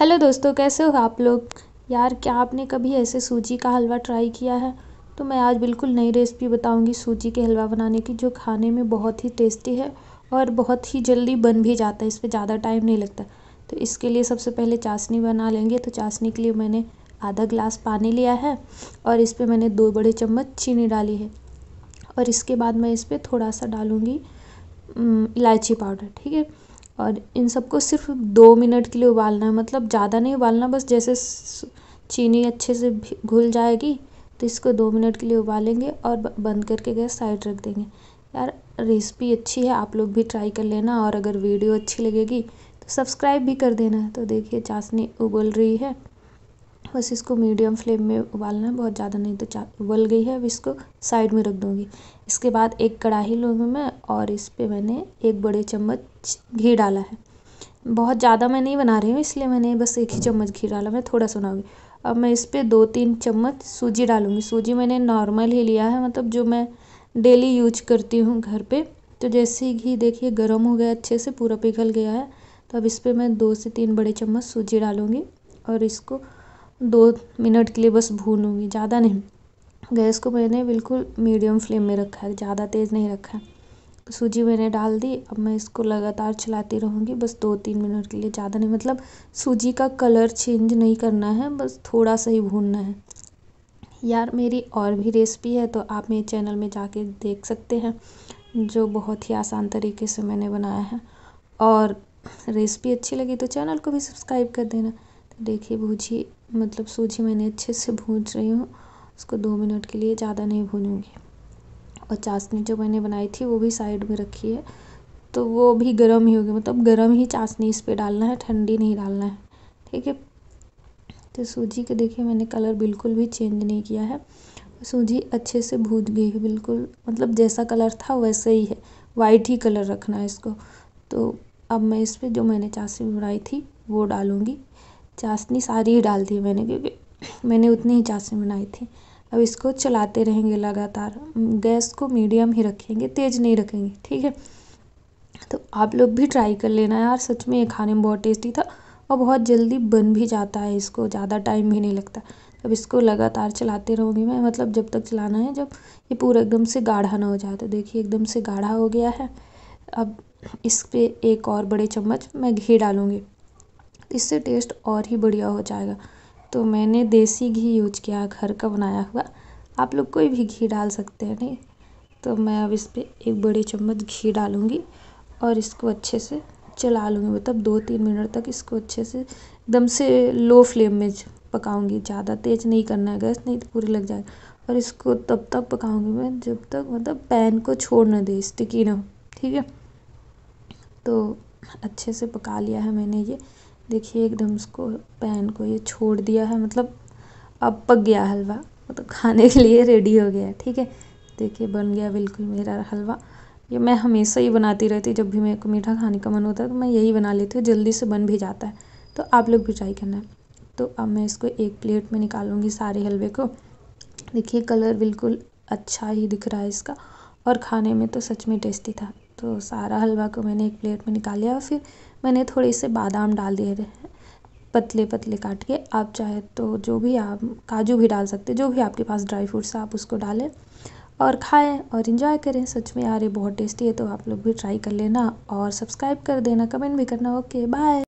hello दोस्तों कैसे हो आप लोग यार क्या आपने कभी ऐसे सूजी का हलवा ट्राई किया है तो मैं आज बिल्कुल नई रेसिपी बताऊंगी सूजी के हलवा बनाने की जो खाने में बहुत ही टेस्टी है और बहुत ही जल्दी बन भी जाता है इस पर ज़्यादा टाइम नहीं लगता तो इसके लिए सबसे पहले चाशनी बना लेंगे तो चाशनी के लिए मैंने आधा ग्लास पानी लिया है और इस पर मैंने दो बड़े चम्मच चीनी डाली है और इसके बाद मैं इस पर थोड़ा सा डालूँगी इलायची पाउडर ठीक है और इन सबको सिर्फ दो मिनट के लिए उबालना है मतलब ज़्यादा नहीं उबालना बस जैसे चीनी अच्छे से घुल जाएगी तो इसको दो मिनट के लिए उबालेंगे और बंद करके गैस साइड रख देंगे यार रेसिपी अच्छी है आप लोग भी ट्राई कर लेना और अगर वीडियो अच्छी लगेगी तो सब्सक्राइब भी कर देना तो देखिए चाशनी उबल रही है बस इसको मीडियम फ्लेम में उबालना है बहुत ज़्यादा नहीं तो चा उबल गई है अब इसको साइड में रख दूँगी इसके बाद एक कढ़ाही लूँगी मैं और इस पर मैंने एक बड़े चम्मच घी डाला है बहुत ज़्यादा मैं नहीं बना रही हूँ इसलिए मैंने बस एक ही चम्मच घी डाला मैं थोड़ा सुनाऊँगी अब मैं इस पर दो तीन चम्मच सूजी डालूँगी सूजी मैंने नॉर्मल ही लिया है मतलब जो मैं डेली यूज करती हूँ घर पर तो जैसे ही घी देखिए गर्म हो गया अच्छे से पूरा पिघल गया है तो अब इस पर मैं दो से तीन बड़े चम्मच सूजी डालूँगी और इसको दो मिनट के लिए बस भूनूंगी ज़्यादा नहीं गैस को मैंने बिल्कुल मीडियम फ्लेम में रखा है ज़्यादा तेज़ नहीं रखा है सूजी मैंने डाल दी अब मैं इसको लगातार चलाती रहूँगी बस दो तीन मिनट के लिए ज़्यादा नहीं मतलब सूजी का कलर चेंज नहीं करना है बस थोड़ा सा ही भूनना है यार मेरी और भी रेसिपी है तो आप मेरे चैनल में जाके देख सकते हैं जो बहुत ही आसान तरीके से मैंने बनाया है और रेसिपी अच्छी लगी तो चैनल को भी सब्सक्राइब कर देना देखिए भूजी मतलब सूजी मैंने अच्छे से भूज रही हूँ उसको दो मिनट के लिए ज़्यादा नहीं भूनूंगी और चाशनी जो मैंने बनाई थी वो भी साइड में रखी है तो वो भी गर्म ही होगी मतलब गर्म ही चाशनी इस पर डालना है ठंडी नहीं डालना है ठीक है तो सूजी के देखिए मैंने कलर बिल्कुल भी चेंज नहीं किया है सूजी अच्छे से भूज गई है बिल्कुल मतलब जैसा कलर था वैसे ही है वाइट ही कलर रखना है इसको तो अब मैं इस पर जो मैंने चाशनी बनाई थी वो डालूँगी चाशनी सारी ही डाल दी मैंने क्योंकि मैंने उतनी ही चाशनी बनाई थी अब इसको चलाते रहेंगे लगातार गैस को मीडियम ही रखेंगे तेज़ नहीं रखेंगे ठीक है तो आप लोग भी ट्राई कर लेना यार सच में ये खाने में बहुत टेस्टी था और बहुत जल्दी बन भी जाता है इसको ज़्यादा टाइम भी नहीं लगता अब इसको लगातार चलाते रहूँगी मैं मतलब जब तक चलाना है जब ये पूरा एकदम से गाढ़ा ना हो जाए तो देखिए एकदम से गाढ़ा हो गया है अब इस पर एक और बड़े चम्मच मैं घी डालूँगी इससे टेस्ट और ही बढ़िया हो जाएगा तो मैंने देसी घी यूज़ किया घर का बनाया हुआ आप लोग कोई भी घी डाल सकते हैं नहीं तो मैं अब इस पर एक बड़ी चम्मच घी डालूँगी और इसको अच्छे से चला लूँगी मतलब दो तीन मिनट तक इसको अच्छे से एकदम से लो फ्लेम में पकाऊँगी ज़्यादा तेज़ नहीं करना है गैस नहीं तो पूरी लग जाएगी और इसको तब तक पकाऊँगी मैं जब तक मतलब पैन को छोड़ ना दे स्टिकी ना हो ठीक है तो अच्छे से पका लिया है मैंने ये देखिए एकदम उसको पैन को ये छोड़ दिया है मतलब अब पक गया हलवा मतलब खाने के लिए रेडी हो गया ठीक है देखिए बन गया बिल्कुल मेरा हलवा ये मैं हमेशा ही बनाती रहती जब भी मेरे को मीठा खाने का मन होता है तो मैं यही बना लेती हूँ जल्दी से बन भी जाता है तो आप लोग भी ट्राई करना तो अब मैं इसको एक प्लेट में निकालूंगी सारे हलवे को देखिए कलर बिल्कुल अच्छा ही दिख रहा है इसका और खाने में तो सच में टेस्टी था तो सारा हलवा को मैंने एक प्लेट में निकाल लिया और फिर मैंने थोड़े से बादाम डाल दिए थे पतले पतले काट के आप चाहे तो जो भी आप काजू भी डाल सकते जो भी आपके पास ड्राई फ्रूट्स आप उसको डालें और खाएं और इन्जॉय करें सच में यार ये बहुत टेस्टी है तो आप लोग भी ट्राई कर लेना और सब्सक्राइब कर देना कमेंट भी करना ओके बाय